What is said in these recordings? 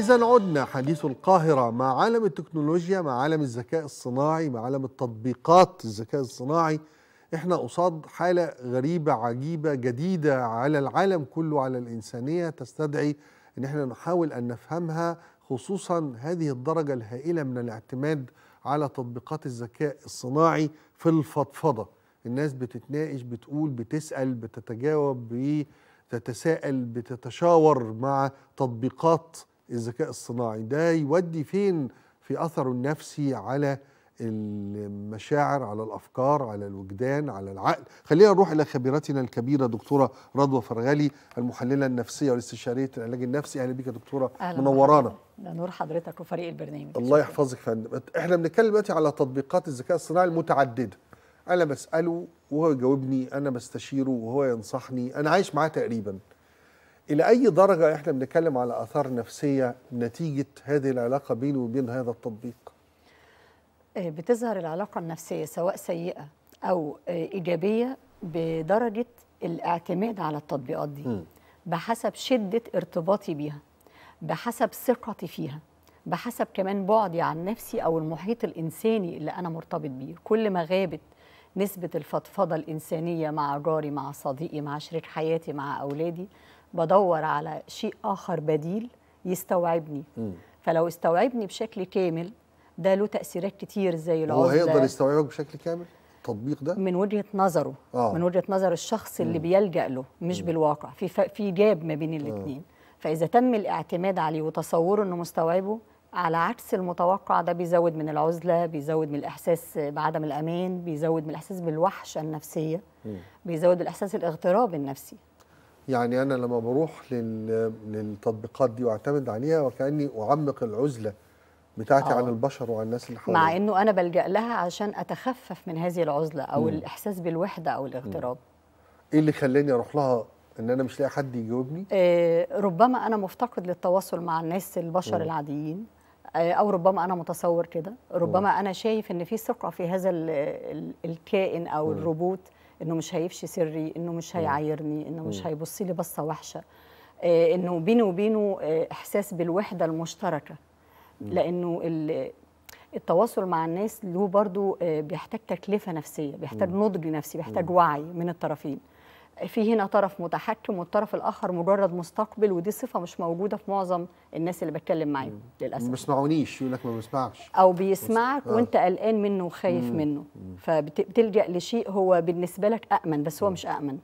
إذا عدنا حديث القاهرة مع عالم التكنولوجيا مع عالم الذكاء الصناعي مع عالم التطبيقات الذكاء الصناعي احنا قصاد حالة غريبة عجيبة جديدة على العالم كله على الإنسانية تستدعي ان احنا نحاول أن نفهمها خصوصا هذه الدرجة الهائلة من الاعتماد على تطبيقات الذكاء الصناعي في الفضفضة الناس بتتناقش بتقول بتسأل بتتجاوب بتتساءل بتتشاور مع تطبيقات الذكاء الصناعي ده يودي فين في أثره النفسي على المشاعر على الافكار على الوجدان على العقل خلينا نروح الى خبيرتنا الكبيره دكتوره رضوى فرغلي المحلله النفسيه والاستشاريه العلاج النفسي اهلا بيك يا دكتوره منورانا نور حضرتك وفريق البرنامج الله يحفظك يا فندم احنا بنتكلم دلوقتي على تطبيقات الذكاء الصناعي المتعدده انا بساله وهو يجاوبني انا بستشيره وهو ينصحني انا عايش معاه تقريبا الى اي درجه احنا بنتكلم على اثار نفسيه نتيجه هذه العلاقه بيني وبين هذا التطبيق آه، بتظهر العلاقه النفسيه سواء سيئه او آه، ايجابيه بدرجه الاعتماد على التطبيقات دي م. بحسب شده ارتباطي بيها بحسب ثقتي فيها بحسب كمان بعدي عن نفسي او المحيط الانساني اللي انا مرتبط بيه كل ما غابت نسبه الفضفضه الانسانيه مع جاري مع صديقي مع شريك حياتي مع اولادي بدور على شيء اخر بديل يستوعبني م. فلو استوعبني بشكل كامل ده له تاثيرات كتير زي العزله هو هيقدر يستوعبك بشكل كامل التطبيق ده من وجهه نظره آه. من وجهه نظر الشخص اللي م. بيلجا له مش م. بالواقع في في جاب ما بين الاثنين آه. فاذا تم الاعتماد عليه وتصوره انه مستوعبه على عكس المتوقع ده بيزود من العزله بيزود من الاحساس بعدم الامان بيزود من الاحساس بالوحشه النفسيه م. بيزود من الاحساس الاغتراب النفسي يعني انا لما بروح للتطبيقات دي واعتمد عليها وكاني اعمق العزله بتاعتي أوه. عن البشر وعن الناس اللي حواليا مع انه انا بلجا لها عشان اتخفف من هذه العزله او مم. الاحساس بالوحده او الاغتراب مم. ايه اللي خلاني اروح لها ان انا مش لاقي حد يجاوبني آه ربما انا مفتقد للتواصل مع الناس البشر العاديين آه، او ربما انا متصور كده ربما مم. انا شايف ان في ثقه في هذا الكائن او مم. الروبوت انه مش هيفشي سري انه مش هيعايرني انه مش هيبص لي بصه وحشه آه، انه بيني وبينه آه، احساس بالوحده المشتركه لانه التواصل مع الناس له برضو آه، بيحتاج تكلفه نفسيه بيحتاج نضج نفسي بيحتاج وعي من الطرفين في هنا طرف متحكم والطرف الاخر مجرد مستقبل ودي صفه مش موجوده في معظم الناس اللي بتكلم معاهم للاسف ما بيسمعونيش يقول لك ما بيسمعش او بيسمعك آه. وانت قلقان منه وخايف مم. منه فبتلجا لشيء هو بالنسبه لك امن بس هو مم. مش امن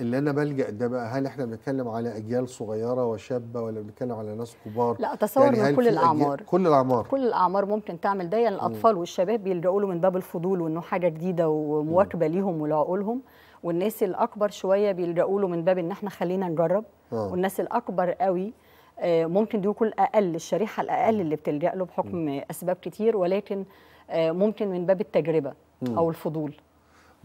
اللي انا بلجا ده بقى هل احنا بنتكلم على اجيال صغيره وشابه ولا بنتكلم على ناس كبار لا تصور يعني من كل الاعمار كل الاعمار كل الاعمار ممكن تعمل ده يعني الاطفال والشباب بيلجأوا له من باب الفضول وانه حاجه جديده ومواكبه ليهم ولعقولهم والناس الاكبر شويه بيلجأوا له من باب ان احنا خلينا نجرب أوه. والناس الاكبر قوي آه، ممكن دي يكون اقل الشريحه الاقل اللي بتلجأ له بحكم م. اسباب كتير ولكن آه، ممكن من باب التجربه م. او الفضول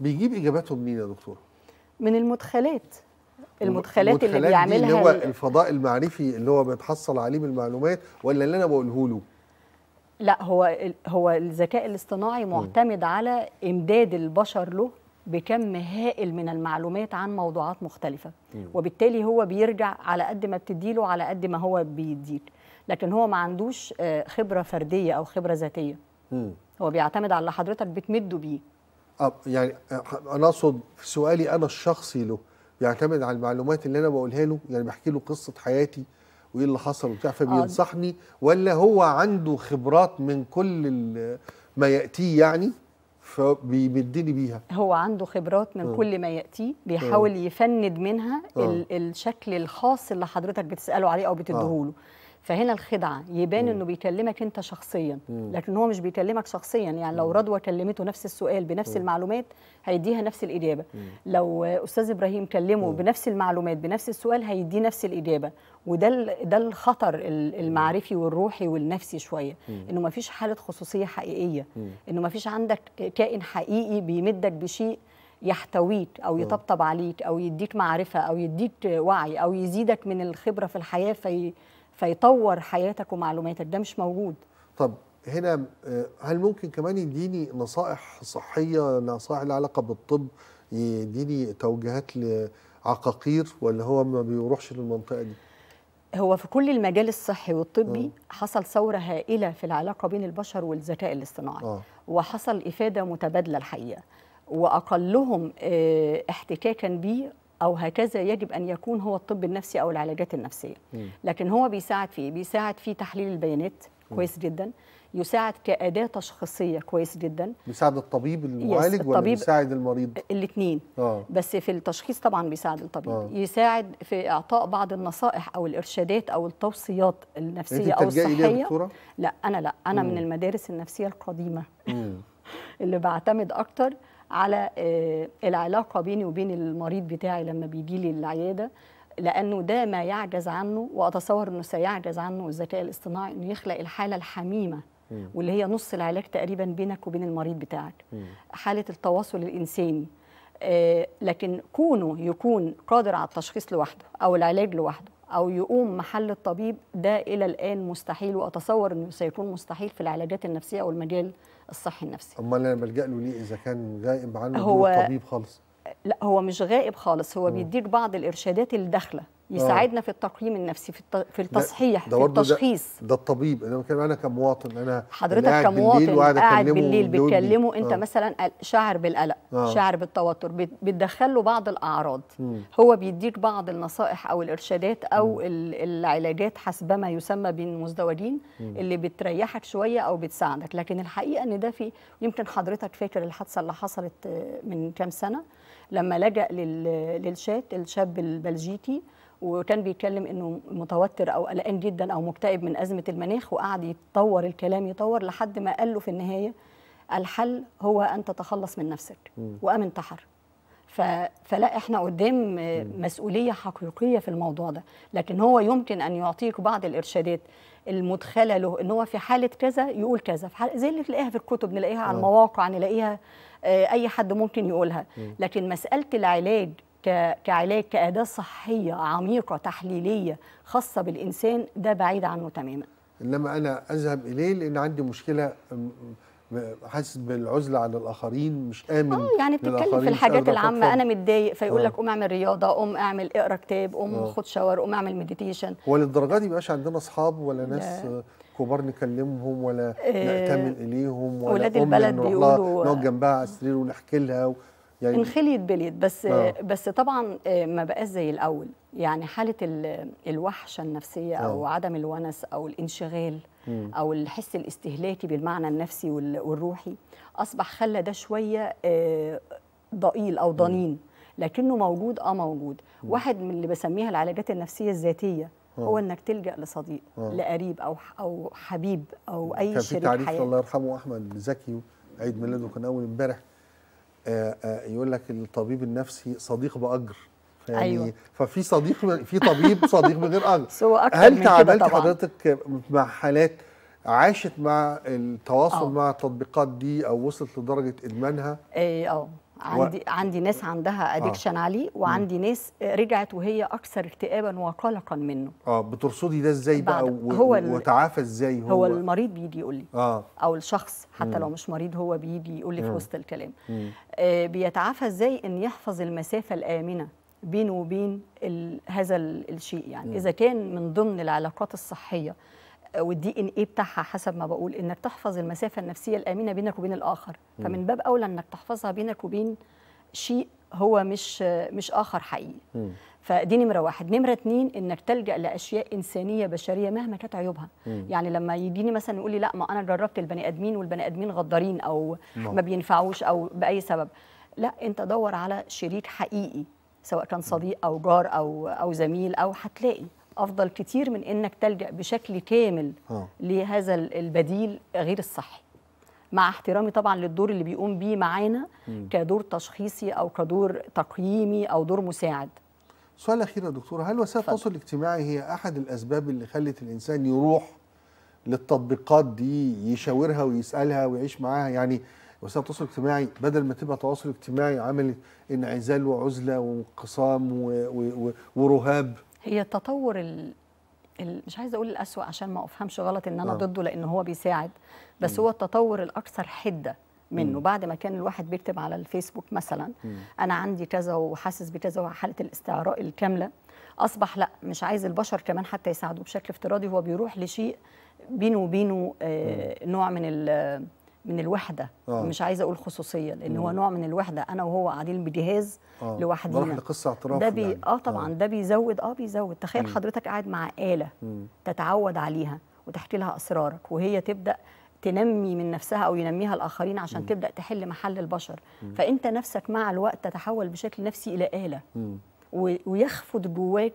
بيجيب اجاباته منين يا دكتور من المدخلات المدخلات اللي بيعملها اللي هو الفضاء المعرفي اللي هو بيتحصل عليه من المعلومات ولا اللي انا بقوله له لا هو هو الذكاء الاصطناعي معتمد م. على امداد البشر له بكم هائل من المعلومات عن موضوعات مختلفة وبالتالي هو بيرجع على قد ما بتديله على قد ما هو بيديك لكن هو ما عندوش آه، خبرة فردية أو خبرة ذاتية هو بيعتمد على اللي حضرتك بتمده بيه أه يعني آه، أنا أقصد في سؤالي أنا الشخصي له بيعتمد على المعلومات اللي أنا بقولها له يعني بحكي له قصة حياتي وايه اللي حصل وبتاع آه. فبينصحني ولا هو عنده خبرات من كل ما ياتيه يعني فبيمدني بيها هو عنده خبرات من م. آه. كل ما ياتيه آه. بيحاول م. يفند منها آه. الشكل الخاص اللي حضرتك بتساله عليه او بتديهوله فهنا الخدعه يبان انه بيكلمك انت شخصيا لكن هو مش بيكلمك شخصيا يعني لو رضوى كلمته نفس السؤال بنفس المعلومات هيديها نفس الاجابه لو استاذ ابراهيم كلمه بنفس المعلومات بنفس السؤال هيديه نفس الاجابه وده ده الخطر المعرفي والروحي والنفسي شويه انه ما فيش حاله خصوصيه حقيقيه انه ما فيش عندك كائن حقيقي بيمدك بشيء يحتويك او يطبطب عليك او يديك معرفه او يديك وعي او يزيدك من الخبره في الحياه في فيطور حياتك ومعلوماتك ده مش موجود طب هنا آه، هل ممكن كمان يديني نصائح صحيه نصائح لها علاقه بالطب يديني توجيهات لعقاقير ولا هو ما بيروحش للمنطقه دي هو في كل المجال الصحي والطبي آه. حصل ثوره هائله في العلاقه بين البشر والذكاء الاصطناعي آه. وحصل افاده متبادله الحقيقه واقلهم آه، احتكاكا بيه او هكذا يجب ان يكون هو الطب النفسي او العلاجات النفسيه لكن هو بيساعد في بيساعد في تحليل البيانات كويس جدا يساعد كأداة تشخيصية كويس جدا بيساعد الطبيب المعالج الطبيب ولا بيساعد المريض الاثنين آه. بس في التشخيص طبعا بيساعد الطبيب آه. يساعد في إعطاء بعض النصائح أو الإرشادات أو التوصيات النفسية أو الصحية لا أنا لا أنا مم. من المدارس النفسية القديمة اللي بعتمد أكتر على آه، العلاقه بيني وبين المريض بتاعي لما بيجي لي العياده لانه ده ما يعجز عنه واتصور انه سيعجز عنه الذكاء الاصطناعي انه يخلق الحاله الحميمه واللي هي نص العلاج تقريبا بينك وبين المريض بتاعك حاله التواصل الانساني آه، لكن كونه يكون قادر على التشخيص لوحده او العلاج لوحده أو يقوم محل الطبيب ده إلى الآن مستحيل وأتصور أنه سيكون مستحيل في العلاجات النفسية أو المجال الصحي النفسي أمال أنا بلجأ له ليه إذا كان غائب عنه هو طبيب خالص؟ لا هو مش غائب خالص هو بيديك بعض الإرشادات الداخلة آه. يساعدنا في التقييم النفسي في في التصحيح ده في التشخيص ده, ده الطبيب انا بتكلم انا كمواطن انا حضرتك كمواطن قاعد بالليل بتكلمه انت آه. مثلا شاعر بالقلق آه. شاعر بالتوتر بتدخل له بعض الاعراض م. هو بيديك بعض النصائح او الارشادات او م. العلاجات حسب ما يسمى بالمزدوجين اللي بتريحك شويه او بتساعدك لكن الحقيقه ان ده في يمكن حضرتك فاكر الحادثه اللي حصلت من كام سنه لما لجأ للشات الشاب البلجيكي وكان بيتكلم انه متوتر او قلقان جدا او مكتئب من ازمه المناخ وقعد يتطور الكلام يطور لحد ما قال له في النهايه الحل هو ان تتخلص من نفسك وقام انتحر فلا احنا قدام مسؤوليه حقيقيه في الموضوع ده لكن هو يمكن ان يعطيك بعض الارشادات المدخله له ان هو في حاله كذا يقول كذا في حالة زي اللي تلاقيها في الكتب نلاقيها على آه. المواقع نلاقيها آه، اي حد ممكن يقولها لكن مساله العلاج كعلاج كأداة صحية عميقة تحليلية خاصة بالإنسان ده بعيد عنه تماما إنما أنا أذهب إليه لأن عندي مشكلة حاسس بالعزله عن الاخرين مش امن اه يعني بتتكلم في الحاجات العامه انا متضايق فيقول آه. لك قوم اعمل رياضه قوم اعمل اقرا كتاب قوم آه. خد شاور قوم اعمل مديتيشن هو للدرجه دي مبقاش عندنا اصحاب ولا ناس لا. كبار نكلمهم ولا آه. نأتمن اليهم ولا ولاد البلد بيقولوا نقعد جنبها على السرير ونحكي لها يعني انخليت بليت بس آه. بس طبعا آه، ما بقاش زي الاول يعني حاله الوحشه النفسيه آه. او عدم الونس او الانشغال مم. او الحس الاستهلاكي بالمعنى النفسي والروحي اصبح خلى ده شويه آه، ضئيل او ضنين لكنه موجود اه موجود مم. واحد من اللي بسميها العلاجات النفسيه الذاتيه أوه. هو انك تلجا لصديق أوه. لقريب او او حبيب او اي كان في تعريف الله يرحمه احمد زكي عيد ميلاده كان اول امبارح آه، آه، يقول لك الطبيب النفسي صديق باجر يعني أيوة. ففي صديق في طبيب صديق بغير اجر هل تعاملت حضرتك مع حالات عاشت مع التواصل أوه. مع التطبيقات دي او وصلت لدرجه ادمانها؟ ايه اه عندي و... عندي ناس عندها ادكشن آه. عليه وعندي م. ناس رجعت وهي اكثر اكتئابا وقلقا منه اه بترصدي ده ازاي بقى و... هو ال... وتعافى ازاي هو هو المريض بيجي يقول لي آه. او الشخص حتى م. لو مش مريض هو بيجي يقول لي في وسط الكلام آه بيتعافى ازاي ان يحفظ المسافه الامنه بينه وبين ال... هذا الشيء يعني م. اذا كان من ضمن العلاقات الصحيه والدي ان ايه بتاعها حسب ما بقول انك تحفظ المسافه النفسيه الامنه بينك وبين الاخر فمن باب اولى انك تحفظها بينك وبين شيء هو مش مش اخر حقيقي م. فدي نمره واحد نمره اتنين انك تلجا لاشياء انسانيه بشريه مهما كانت عيوبها م. يعني لما يجيني مثلا يقول لي لا ما انا جربت البني ادمين والبني ادمين غدارين او م. نعم. ما بينفعوش او باي سبب لا انت دور على شريك حقيقي سواء كان صديق او جار او او زميل او هتلاقي افضل كتير من انك تلجا بشكل كامل آه. لهذا البديل غير الصحي مع احترامي طبعا للدور اللي بيقوم بيه معانا كدور تشخيصي او كدور تقييمي او دور مساعد سؤال اخير يا دكتوره هل وسائل التواصل الاجتماعي هي احد الاسباب اللي خلت الانسان يروح للتطبيقات دي يشاورها ويسالها ويعيش معاها يعني وسائل التواصل الاجتماعي بدل ما تبقى تواصل اجتماعي عملت انعزال وعزله وانقسام ورهاب هي التطور ال... ال... مش عايزه اقول الاسوء عشان ما افهمش غلط ان انا آه. ضده لان هو بيساعد بس م. هو التطور الاكثر حده منه م. بعد ما كان الواحد بيكتب على الفيسبوك مثلا م. انا عندي كذا وحاسس بكذا وحاله الاستعراء الكامله اصبح لا مش عايز البشر كمان حتى يساعدوه بشكل افتراضي هو بيروح لشيء بينه وبينه آه نوع من من الوحده آه. مش عايزه اقول خصوصيه لان هو نوع من الوحده انا وهو قاعدين بجهاز آه. لوحدينا بروح لقصه اعتراف ده بي... يعني. اه طبعا آه. ده بيزود اه بيزود تخيل مم. حضرتك قاعد مع اله مم. تتعود عليها وتحكي لها اسرارك وهي تبدا تنمي من نفسها او ينميها الاخرين عشان مم. تبدا تحل محل البشر مم. فانت نفسك مع الوقت تتحول بشكل نفسي الى اله و... ويخفض جواك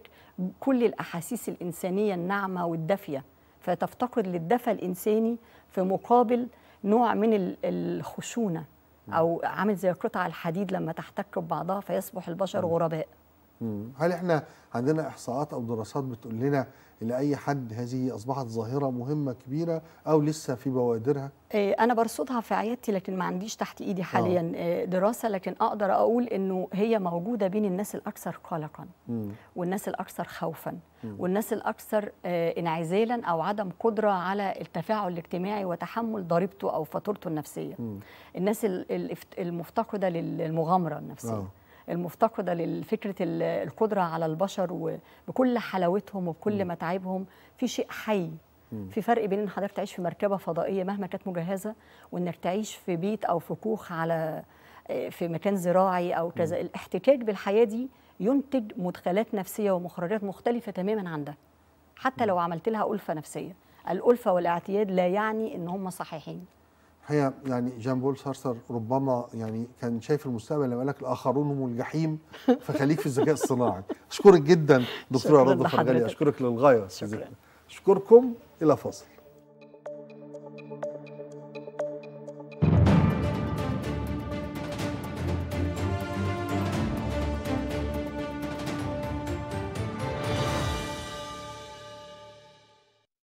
كل الاحاسيس الانسانيه الناعمه والدافيه فتفتقد للدفى الانساني في مقابل نوع من الخشونه او عامل زي قطع الحديد لما تحتك ببعضها فيصبح البشر غرباء هل احنا عندنا احصاءات او دراسات بتقول لنا لاي حد هذه اصبحت ظاهره مهمه كبيره او لسه في بوادرها إيه، انا برصدها في عيادتي لكن ما عنديش تحت ايدي آه. حاليا آه. دراسه لكن اقدر اقول انه هي موجوده بين الناس الاكثر قلقا والناس الاكثر خوفا م. والناس الاكثر آه، انعزالا او عدم قدره على التفاعل الاجتماعي وتحمل ضريبته او فاتورته النفسيه م. الناس المفتقده للمغامره النفسيه آه. المفتقده لفكره القدره على البشر وبكل حلاوتهم وبكل متاعبهم في شيء حي في فرق بين ان حضرتك تعيش في مركبه فضائيه مهما كانت مجهزه وانك تعيش في بيت او في كوخ على آه، في مكان زراعي او كذا الاحتكاك بالحياه دي ينتج مدخلات نفسيه ومخرجات مختلفه تماما عن ده حتى لو عملت لها الفه نفسيه الالفه والاعتياد لا يعني ان هم صحيحين الحقيقه يعني جان بول سارسر ربما يعني كان شايف المستقبل لما قال لك الاخرون هم الجحيم فخليك في الذكاء الصناعي اشكرك جدا دكتوره رضا فرغلي اشكرك للغايه شكرا اشكركم الى فاصل